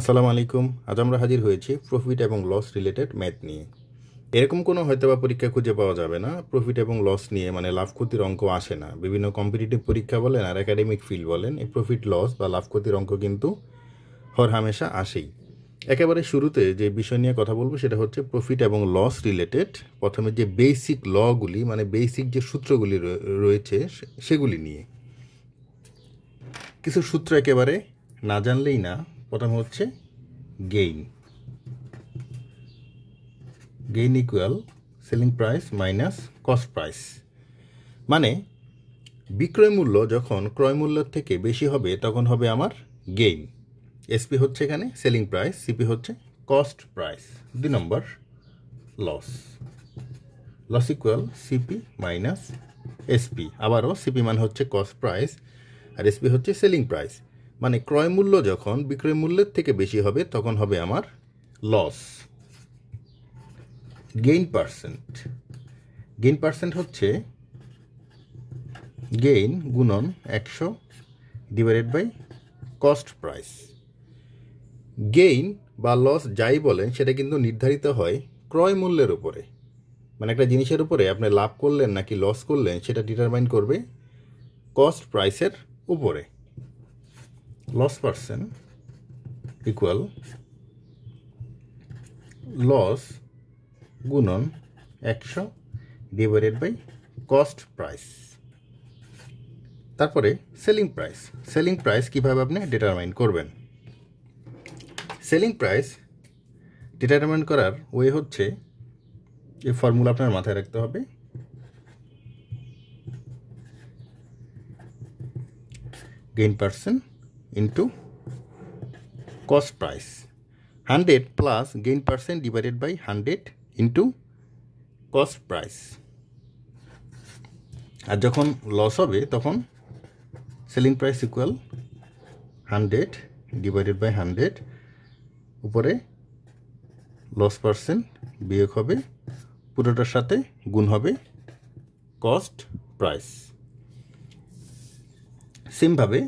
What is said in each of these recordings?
আসসালামু আলাইকুম আজ আমরা হাজির হয়েছি প্রফিট এবং লস রিলেটেড ম্যাথ নিয়ে এরকম কোনো হয়তো বা পরীক্ষা খুঁজে পাওয়া যাবে না প্রফিট এবং লস নিয়ে মানে লাভ ক্ষতির অঙ্ক আসে না বিভিন্ন কম্পিটিটিভ পরীক্ষা বলেন আর একাডেমিক ফিল্ড বলেন এই প্রফিট লস বা লাভ ক্ষতির অঙ্ক কিন্তু হর হামেশা আসেই একেবারে শুরুতে যে বিষয় নিয়ে কথা বলবো সেটা হচ্ছে প্রফিট এবং লস রিলেটেড প্রথমে যে বেসিক লগুলি মানে বেসিক যে সূত্রগুলি রয়েছে সেগুলি নিয়ে কিছু সূত্র একেবারে না জানলেই না প্রথমে হচ্ছে gain gain equal selling price minus cost price মানে বিক্রয় মূল্য যখন ক্রয় মূল্যের থেকে বেশি হবে তখন হবে আমার গেইন এসপি হচ্ছে এখানে সেলিং প্রাইস সিপি হচ্ছে কস্ট প্রাইস দুই number loss loss equal CP minus SP আবারও সিপি মানে হচ্ছে কস্ট প্রাইস আর এসপি হচ্ছে সেলিং প্রাইস মানে ক্রয় মূল্য যখন বিক্রয় মূল্যের থেকে বেশি হবে তখন হবে আমার loss gain percent gain percent হচ্ছে গেইন গুণন একশো divided by cost price gain বা লস যাই বলেন সেটা কিন্তু নির্ধারিত হয় ক্রয় মূল্যের উপরে মানে একটা জিনিসের উপরে আপনি লাভ করলেন নাকি লস করলেন সেটা ডিটারমাইন করবে কস্ট প্রাইসের উপরে loss percent equal loss গুণন একশো ডিভাইডেড বাই কস্ট প্রাইস তারপরে সেলিং প্রাইস সেলিং প্রাইস কীভাবে আপনি ডিটারমাইন করবেন সেলিং প্রাইস ডিটারমাইন করার ওয়ে হচ্ছে এই ফর্মুলা আপনার মাথায় রাখতে হবে gain percent into cost price hundred plus gain percent divided by hundred into cost price আর যখন লস হবে তখন selling price equal hundred divided by hundred উপরে লস পার্সেন্ট বিয়োগ হবে পুরোটার সাথে গুণ হবে কস্ট প্রাইস সেমভাবে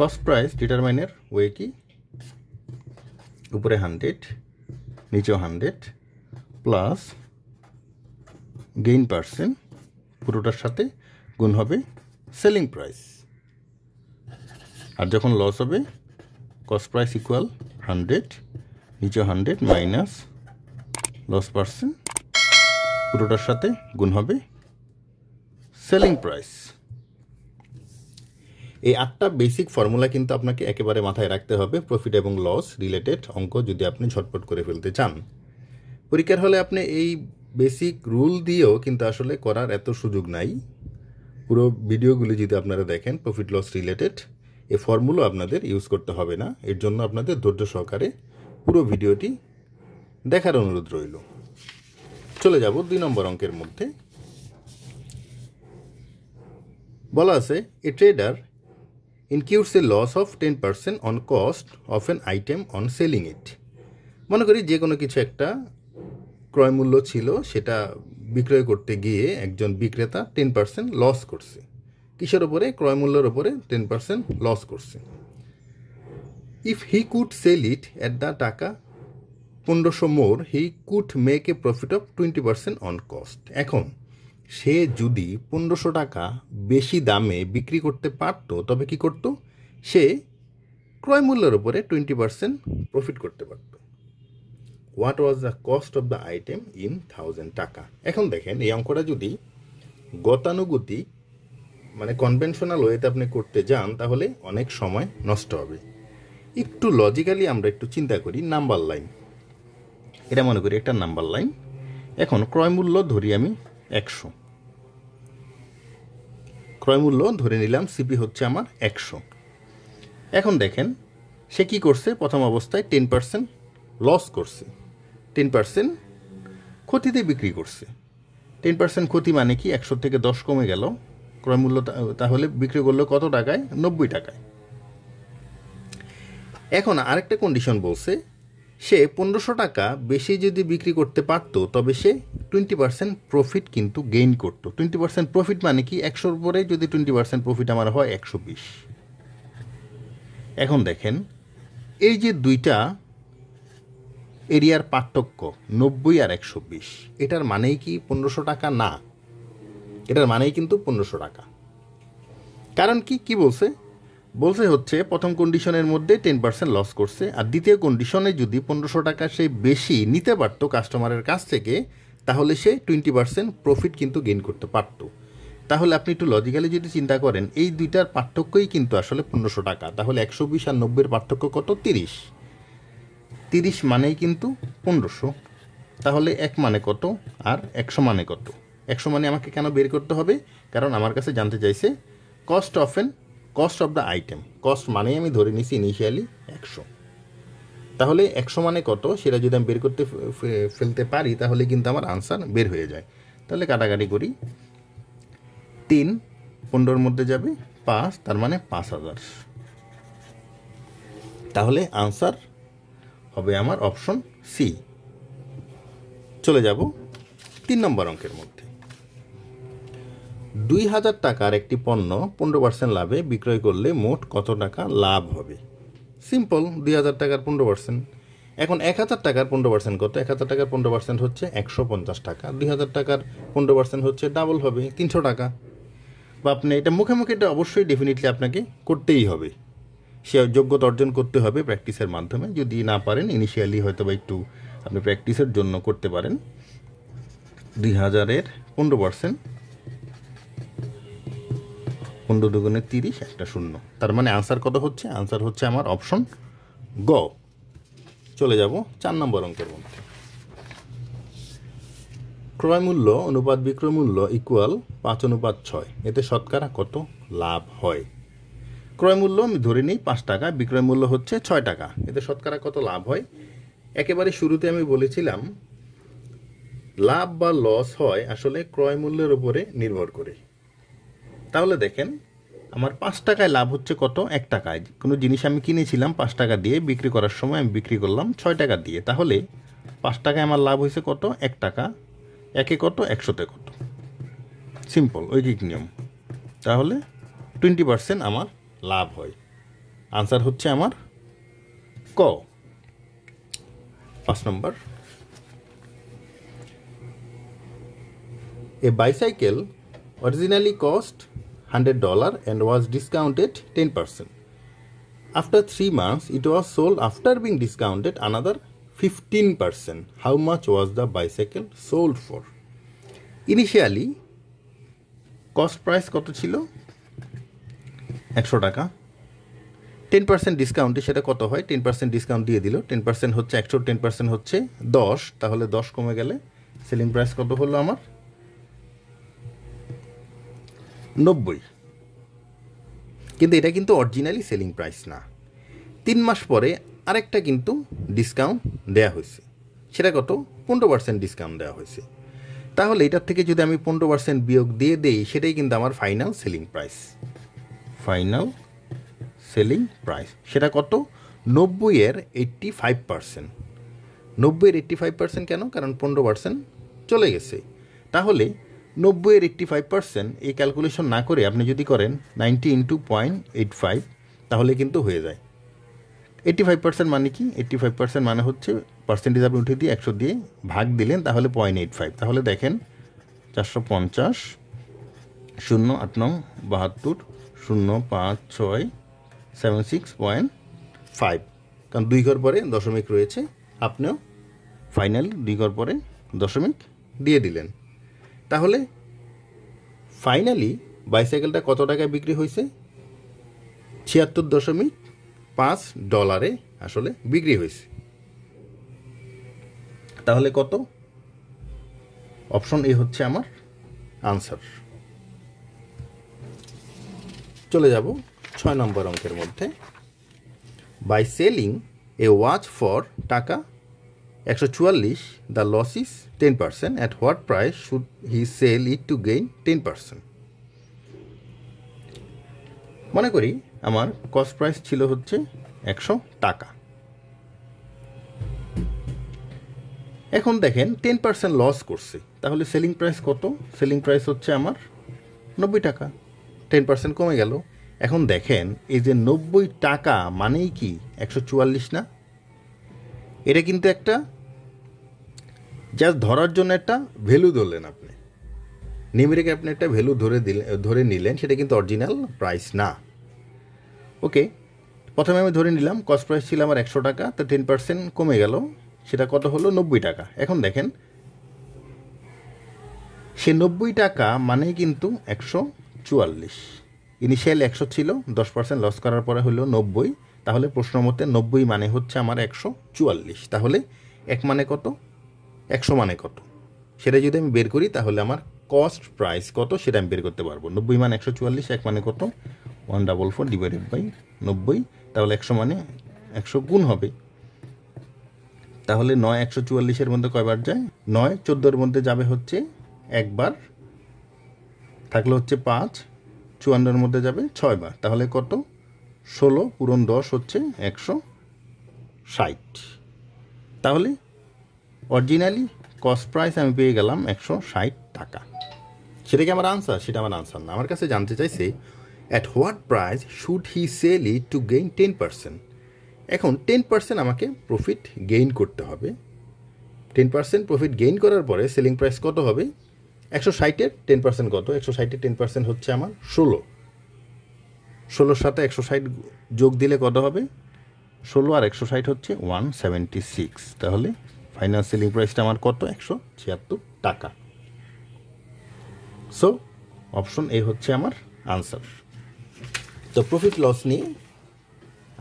কস্ট প্রাইস ডিটারমাইনের ওয়ে কি উপরে হান্ড্রেড নিচেও হান্ড্রেড প্লাস গেইন পার্সেন্ট পুরোটার সাথে গুণ হবে সেলিং প্রাইস আর যখন লস হবে কস্ট প্রাইস ইকুয়াল হান্ড্রেড নিচে হান্ড্রেড মাইনাস লস পার্সেন্ট পুরোটার সাথে গুণ হবে সেলিং প্রাইস এই আটটা বেসিক ফর্মুলা কিন্তু আপনাকে একেবারে মাথায় রাখতে হবে প্রফিট এবং লস রিলেটেড অঙ্ক যদি আপনি ঝটপট করে ফেলতে চান পরীক্ষার হলে আপনি এই বেসিক রুল দিয়েও কিন্তু আসলে করার এত সুযোগ নাই পুরো ভিডিওগুলি যদি আপনারা দেখেন প্রফিট লস রিলেটেড এই ফর্মুলা আপনাদের ইউজ করতে হবে না এর জন্য আপনাদের ধৈর্য সহকারে পুরো ভিডিওটি দেখার অনুরোধ রইল চলে যাব দুই নম্বর অঙ্কের মধ্যে বলা আছে a trader incurs a loss of ten percent on cost of an item on selling it মনে করি যে কোনো কিছু একটা ক্রয় মূল্য ছিল সেটা বিক্রয় করতে গিয়ে একজন বিক্রেতা টেন পার্সেন্ট লস করছে কিসের ওপরে ক্রয় ওপরে টেন পার্সেন্ট লস করছে if he could sell it at the taka পনেরোশো more he could make a profit of twenty percent on cost এখন সে যদি পনেরোশো টাকা বেশি দামে বিক্রি করতে পারত তবে কি করত সে ক্রয় মূল্যের উপরে টোয়েন্টি পার্সেন্ট প্রফিট করতে পারত what was the cost of the item in thousand taka এখন দেখেন এই অঙ্কটা যদি গতানুগতিক মানে কনভেনশনাল ওয়েতে আপনি করতে যান তাহলে অনেক সময় নষ্ট হবে একটু লজিক্যালি আমরা একটু চিন্তা করি নাম্বার লাইন এটা মনে করি একটা নাম্বার লাইন এখন ক্রয় মূল্য ধরি আমি একশো ক্রয়মূল্য ধরে নিলাম সিপি হচ্ছে আমার একশো এখন দেখেন সে কি করছে প্রথম অবস্থায় টেন পার্সেন্ট লস করছে টেন পার্সেন্ট ক্ষতিতে বিক্রি করছে টেন পার্সেন্ট ক্ষতি মানে কি একশো থেকে দশ কমে গেল ক্রয়মূল্য তাহলে বিক্রি করলো কত টাকায় নব্বই টাকায় এখন আরেকটা কন্ডিশন বলছে সে পনেরোশো টাকা বেশি যদি বিক্রি করতে পারতো তবে সে টোয়েন্টি পার্সেন্ট প্রফিট কিন্তু গেইন করতো টোয়েন্টি পার্সেন্ট প্রফিট মানে কি একশোর পরে যদি টোয়েন্টি পার্সেন্ট প্রফিট আমার হয় একশো বিশ এখন দেখেন এই যে দুইটা এরিয়ার পার্থক্য নব্বই আর একশো বিশ এটার মানেই কি পনেরোশো টাকা না এটার মানেই কিন্তু পনেরোশো টাকা কারণ কি কি বলছে বলছে হচ্ছে প্রথম কন্ডিশনের মধ্যে টেন পার্সেন্ট লস করছে আর দ্বিতীয় কন্ডিশনে যদি পনেরোশো টাকা সে বেশি নিতে পারতো কাস্টমারের কাছ থেকে তাহলে সে টোয়েন্টি পার্সেন্ট প্রফিট কিন্তু গেইন করতে পারত তাহলে আপনি একটু লজিক্যালি যদি চিন্তা করেন এই দুইটার পার্থক্যই কিন্তু আসলে পনেরোশো টাকা তাহলে একশো বিশ আর নব্বইয়ের পার্থক্য কত তিরিশ তিরিশ মানেই কিন্তু পনেরোশো তাহলে এক মানে কত আর একশো মানে কত একশো মানে আমাকে কেন বের করতে হবে কারণ আমার কাছে জানতে চাইছে cost of an cost of the item cost মানেই আমি ধরে নিছি ইনিশিয়ালি একশো তাহলে একশো মানে কত সেটা যদি আমি বের করতে ফেলতে পারি তাহলে কিন্তু আমার আনসার বের হয়ে যায় তাহলে কাটাকাটি করি তিন পনেরোর মধ্যে যাবে পাঁচ তার মানে পাঁচ হাজার তাহলে আনসার হবে আমার অপশন সি চলে যাব তিন নম্বর অঙ্কের মধ্যে দুই হাজার টাকার একটি পণ্য পনেরো পার্সেন্ট লাভে বিক্রয় করলে মোট কত টাকা লাভ হবে সিম্পল দুই হাজার টাকার পনেরো পার্সেন্ট এখন এক হাজার টাকার পনেরো পার্সেন্ট কত এক হাজার টাকার পনেরো পার্সেন্ট হচ্ছে একশো পঞ্চাশ টাকা দুই হাজার টাকার পনেরো পার্সেন্ট হচ্ছে ডাবল হবে তিনশো টাকা বা আপনি এটা মুখে মুখে এটা অবশ্যই ডেফিনেটলি আপনাকে করতেই হবে সে যোগ্যতা অর্জন করতে হবে প্র্যাকটিসের মাধ্যমে যদি না পারেন ইনিশিয়ালি হয়তো বা একটু আপনি প্র্যাকটিসের জন্য করতে পারেন দুই হাজারের পনেরো পার্সেন্ট পনেরো দুগুণে তিরিশ একটা শূন্য তার মানে আনসার কত হচ্ছে আনসার হচ্ছে আমার অপশন গ চলে যাব চার নম্বর অঙ্কের মধ্যে ক্রয় মূল্য অনুপাত বিক্রয় মূল্য ইকুয়াল পাঁচ অনুপাত ছয় এতে শতকরা কত লাভ হয় ক্রয় মূল্য আমি ধরে নিই পাঁচ টাকা বিক্রয় মূল্য হচ্ছে ছয় টাকা এতে শতকরা কত লাভ হয় একেবারে শুরুতে আমি বলেছিলাম লাভ বা লস হয় আসলে ক্রয় মূল্যের উপরে নির্ভর করে তাহলে দেখেন আমার পাঁচ টাকায় লাভ হচ্ছে কত এক টাকায় কোনো জিনিস আমি কিনেছিলাম পাঁচ টাকা দিয়ে বিক্রি করার সময় আমি বিক্রি করলাম ছয় টাকা দিয়ে তাহলে পাঁচ টাকায় আমার লাভ হয়েছে কত এক টাকা একে কত একশোতে কত সিম্পল ঐকিক নিয়ম তাহলে টোয়েন্টি পার্সেন্ট আমার লাভ হয় আনসার হচ্ছে আমার ক পাঁচ নম্বর a bicycle originally cost hundred dollar and was discounted ten percent. After three months, it was sold after being discounted another fifteen percent. How much was the bicycle sold for? Initially, cost price কত ছিল একশো টাকা ten percent ডিসকাউন্টে সেটা কত হয় ten percent discount দিয়ে দিল 10% পার্সেন্ট হচ্ছে একশো টেন পার্সেন্ট হচ্ছে দশ তাহলে দশ কমে গেলে সেলিং প্রাইস কত হলো আমার নব্বই কিন্তু এটা কিন্তু অরিজিনালি সেলিং প্রাইস না তিন মাস পরে আরেকটা কিন্তু ডিসকাউন্ট দেয়া হয়েছে সেটা কত পনেরো পার্সেন্ট ডিসকাউন্ট দেওয়া হয়েছে তাহলে এটার থেকে যদি আমি পনেরো পার্সেন্ট বিয়োগ দিয়ে দিই সেটাই কিন্তু আমার final selling price final selling price সেটা কত নব্বইয়ের এইট্টি ফাইভ পার্সেন্ট নব্বইয়ের এইট্টি ফাইভ পার্সেন্ট কেন কারণ পনেরো পার্সেন্ট চলে গেছে তাহলে নব্বইয়ের এইট্টি ফাইভ পার্সেন্ট এই ক্যালকুলেশন না করে আপনি যদি করেন ninety into point eight five তাহলে কিন্তু হয়ে যায় এইট্টি ফাইভ পার্সেন্ট মানে কি এইট্টি ফাইভ পার্সেন্ট মানে হচ্ছে পার্সেন্টেজ আপনি উঠে দিয়ে একশো দিয়ে ভাগ দিলেন তাহলে পয়েন্ট এইট ফাইভ তাহলে দেখেন চারশো পঞ্চাশ শূন্য আট নং বাহাত্তর শূন্য পাঁচ ছয় সেভেন সিক্স পয়েন্ট ফাইভ কারণ দুই ঘর পরে দশমিক রয়েছে আপনিও ফাইনাল দুই ঘর পরে দশমিক দিয়ে দিলেন তাহলে ফাইনালি বাইসাইকেলটা কত টাকায় বিক্রি হয়েছে ছিয়াত্তর দশমিক পাঁচ ডলারে আসলে বিক্রি হয়েছে তাহলে কত অপশন এ হচ্ছে আমার আনসার চলে যাব ছয় নম্বর অঙ্কের মধ্যে by selling a watch for taka একশো চুয়াল্লিশ the loss is ten percent at what price should he sell it to gain ten percent মনে করি আমার কস্ট প্রাইস ছিল হচ্ছে একশো টাকা এখন দেখেন টেন পার্সেন্ট লস করছে তাহলে সেলিং প্রাইস কত সেলিং প্রাইস হচ্ছে আমার নব্বই টাকা টেন পার্সেন্ট কমে গেল এখন দেখেন এই যে নব্বই টাকা মানেই কি একশো চুয়াল্লিশ না এটা কিন্তু একটা জাস্ট ধরার জন্য একটা ভ্যালু ধরলেন আপনি নেমে আপনি একটা ভ্যালু ধরে দিলেন ধরে নিলেন সেটা কিন্তু অরিজিনাল প্রাইস না ওকে প্রথমে আমি ধরে নিলাম কস্ট প্রাইস ছিল আমার একশো টাকা তো টেন পার্সেন্ট কমে গেল সেটা কত হলো নব্বই টাকা এখন দেখেন সে নব্বই টাকা মানে কিন্তু একশো চুয়াল্লিশ ইনিশিয়াল একশো ছিল দশ পার্সেন্ট লস করার পরে হলো নব্বই তাহলে প্রশ্ন মতে নব্বই মানে হচ্ছে আমার একশো চুয়াল্লিশ তাহলে এক মানে কত একশো মানে কত সেটা যদি আমি বের করি তাহলে আমার কস্ট প্রাইস কত সেটা আমি বের করতে পারবো নব্বই মানে একশো চুয়াল্লিশ এক মানে কত one double four divided by নব্বই তাহলে একশো মানে একশো গুণ হবে তাহলে নয় একশো চুয়াল্লিশের মধ্যে কয়বার যায় নয় চোদ্দোর মধ্যে যাবে হচ্ছে একবার থাকলে হচ্ছে পাঁচ চুয়ান্নর মধ্যে যাবে ছয়বার তাহলে কত ষোলো পূরণ দশ হচ্ছে একশো ষাট তাহলে অরিজিনালি কস্ট প্রাইস আমি পেয়ে গেলাম একশো ষাট টাকা সেটা কি আমার আনসার সেটা আমার আনসার না আমার কাছে জানতে চাইছে at what price should he sell it to gain ten percent এখন টেন পার্সেন্ট আমাকে প্রফিট গেইন করতে হবে টেন পার্সেন্ট প্রফিট গেইন করার পরে সেলিং প্রাইস কত হবে একশো ষাটের টেন পার্সেন্ট কত একশো ষাটের টেন পার্সেন্ট হচ্ছে আমার ষোলো ষোলোর সাথে একশো ষাট যোগ দিলে কত হবে ষোলো আর একশো ষাট হচ্ছে ওয়ান সেভেন্টি সিক্স তাহলে ফাইনাল সেলিং প্রাইসটা আমার কত একশো ছিয়াত্তর টাকা সো অপশন এ হচ্ছে আমার আনসার তো প্রফিট লস নিয়ে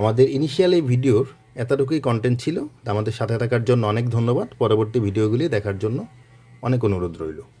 আমাদের ইনিশিয়াল এই ভিডিওর এতটুকুই কন্টেন্ট ছিল আমাদের সাথে থাকার জন্য অনেক ধন্যবাদ পরবর্তী ভিডিওগুলি দেখার জন্য অনেক অনুরোধ রইল